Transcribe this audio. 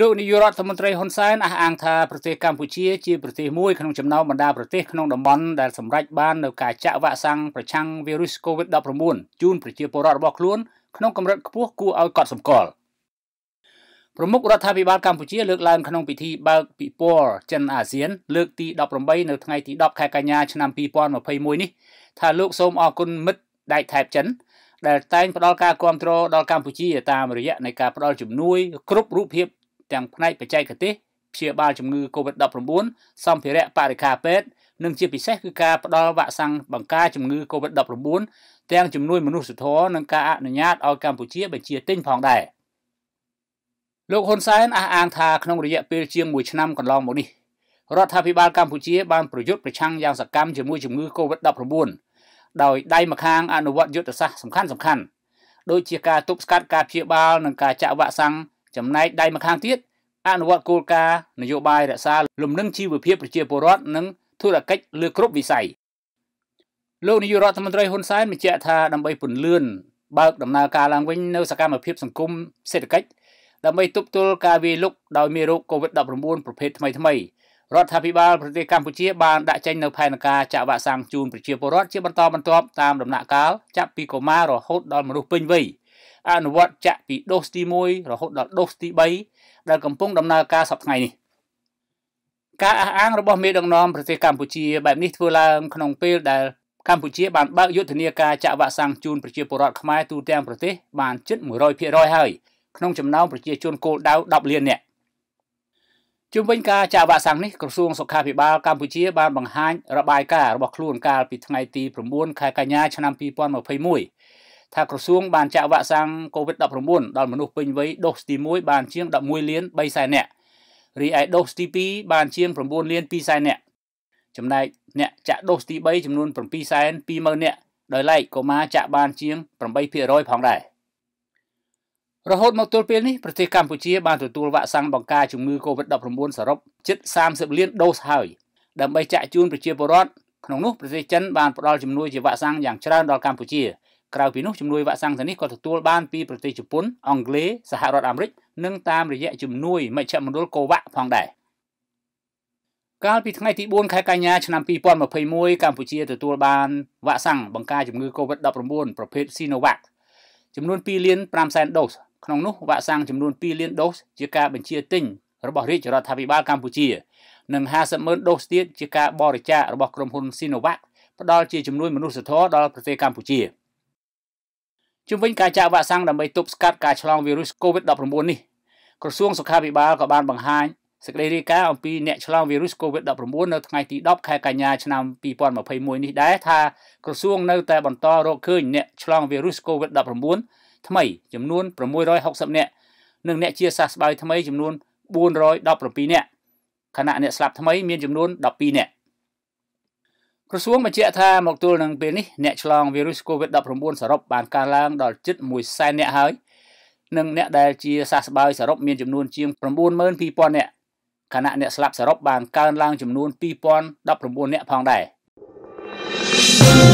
លោកនាយករដ្ឋមន្ត្រីហ៊ុនសែនអះអាងថាប្រទេសកម្ពុជាជាប្រទេសមួយក្នុងចំណោមបណ្ដាប្រទេសក្នុងតំបន់ដែលសម្រេចបាននូវការចាក់វ៉ាក់សាំងប្រឆាំងវីរុស COVID-19 ជូនប្រជាពលរដ្ឋរបស់ខ្លួនក្នុងកម្រិតខ្ពស់គួរឲ្យកត់សម្គាល់ប្រមុខរដ្ឋាភិបាលកម្ពុជាលើកឡើងក្នុងពិធីបើកពិព័រណ៍ចិនអាស៊ានលើកទី18នៅថ្ងៃទី10ខែកញ្ញាឆ្នាំ2021នេះថាលោកសូមអរគុណមិត្តដែកថែបចិនដែលតែងផ្ដល់ការគាំទ្រដល់កម្ពុជាតាមរយៈនៃការផ្ដល់ជំនួយគ្រប់រូបភាពទាំងផ្នែកបច្ចេកទេសព្យាបាលជំងឺ Covid-19 សម្ភារៈបរិការពេទ្យនិងជាពិសេសគឺការផ្ដល់វ៉ាក់សាំងបង្ការជំងឺ Covid-19 ទាំងជំនួយមនុស្សធម៌និងការអនុញ្ញាតឲ្យកម្ពុជាបញ្ជាទិញផងដែរលោកហ៊ុនសែនអះអាងថាក្នុងរយៈពេលជាង1ឆ្នាំកន្លងមកនេះ រដ្ឋាភិបាលកម្ពុជា បានប្រយុទ្ធប្រឆាំងយ៉ាងសកម្មជាមួយជំងឺ Covid-19 ដោយដៃម្ខាងអនុវត្តយុទ្ធសាស្ត្រសំខាន់ៗដូចជាការទប់ស្កាត់ការព្យាបាលនិងការចាក់វ៉ាក់សាំងចំណែកដៃម្ខាងទៀតអនុវត្តគោលការណ៍នយោបាយរក្សាលំនឹងជីវភាពប្រជាពលរដ្ឋនិងធុរកិច្ចលើគ្រប់វិស័យលោកនាយករដ្ឋមន្ត្រីហ៊ុនសែនបញ្ជាក់ថាដើម្បីពន្លឿនបើកដំណើរការឡើងវិញនៅសកម្មភាពសង្គមសេដ្ឋកិច្ចដើម្បីទប់ទល់ការវាយលុកដោយមេរោគ COVID-19 ប្រភេទថ្មីៗរដ្ឋាភិបាលប្រទេសកម្ពុជាបានដាក់ចេញនូវផែនការចាក់វ៉ាក់សាំងជូនប្រជាពលរដ្ឋជាបន្តបន្ទាប់តាមដំណាក់កាលចាប់ពីកុមាររហូតដល់មនុស្សពេញវ័យ។អនុវត្តចាក់ពីដូសទី1រហូតដល់ដូសទី3ដែលកំពុងដំណើរការសប្តាហ៍នេះការអះអាងរបស់មេដឹកនាំប្រទេសកម្ពុជាបែបនេះធ្វើឡើងក្នុងពេលដែលកម្ពុជាបានបើកយុទ្ធនាការចាក់វ៉ាក់សាំងជូនប្រជាពលរដ្ឋខ្មែរទូទាំងប្រទេសបានជិត100%ហើយក្នុងចំណោមប្រជាជនគោលដៅ10លាននាក់ជុំវិញការចាក់វ៉ាក់សាំងនេះក្រសួងសុខាភិបាលកម្ពុជាបានបង្ហាញរបាយការណ៍របស់ខ្លួនកាលពីថ្ងៃទី9ខែកញ្ញាឆ្នាំ2021ថាក្រសួងបានចាក់វ៉ាក់សាំង COVID-19 ដល់មនុស្សពេញវ័យដូសទី1បានជាង11លាន3សែននាក់រីឯដូសទី2បានជាង9លាន2សែននាក់ចំណែកអ្នកចាក់ដូសទី3ចំនួន7សែន20000នាក់ដោយឡែកកុមារចាក់បានជាង8%ផងដែររហូតមកទល់ពេលនេះប្រទេសកម្ពុជាបានទទួលវ៉ាក់សាំងបង្ការជំងឺ Covid-19 សរុបជិត30លានដូសហើយដើម្បីចាក់ជូនប្រជាពលរដ្ឋក្នុងនោះប្រទេសចិនបានផ្តល់ជំនួយជាវ៉ាក់សាំងយ៉ាងច្រើនដល់កម្ពុជាក្រៅពីនោះជំនួយវ៉ាក់សាំងទាំងនេះក៏ទទួលបានពីប្រទេសជប៉ុនអង់គ្លេសសហរដ្ឋអាមេរិកនិងតាមរយៈជំនួយមជ្ឈមណ្ឌលកូវាក់ផងដែរកាលពីថ្ងៃទី4ខែកញ្ញាឆ្នាំ2021កម្ពុជាទទួលបានវ៉ាក់សាំងបង្ការជំងឺ Covid-19 ប្រភេទ Sinovac ចំនួន2លាន5សែនដូសក្នុងនោះវ៉ាក់សាំងចំនួន2លានដូសជាការបញ្ជាទិញរបស់រាជរដ្ឋាភិបាលកម្ពុជានិង50ម៉ឺនដូសទៀតជាការបរិច្ចាគរបស់ក្រុមហ៊ុន Sinovac ផ្ដល់ជាជំនួយមនុស្សធម៌ដល់ប្រទេសកម្ពុជា។ជំវិញការចាក់វ៉ាក់សាំងដើម្បីទប់ស្កាត់ការឆ្លងវីរុស COVID-19 នេះក្រសួងសុខាភិបាលក៏បានបង្ហាញសេចក្តីរាយការណ៍អំពីអ្នកឆ្លងវីរុស COVID-19 នៅថ្ងៃទី10ខែកញ្ញាឆ្នាំ2021នេះដែរថាក្រសួងនៅតែបន្តរកឃើញអ្នកឆ្លងវីរុស COVID-19 ថ្មី ចំនួន660នាក់និងអ្នកជាសះស្បើយថ្មីចំនួន417នាក់ខណៈអ្នកស្លាប់ថ្មីមានចំនួន12នាក់ក្រសួងបញ្ជាក់ថាមកទល់នឹងពេលនេះអ្នកឆ្លងវីរុស COVID-19 សរុបបានកើនឡើងដល់ជិត100,000អ្នកហើយនិងអ្នកដែលជាសះស្បើយសរុបមានចំនួនជាង92,000អ្នកខណៈអ្នកស្លាប់សរុបបានកើនឡើងចំនួន2019អ្នកផងដែរ។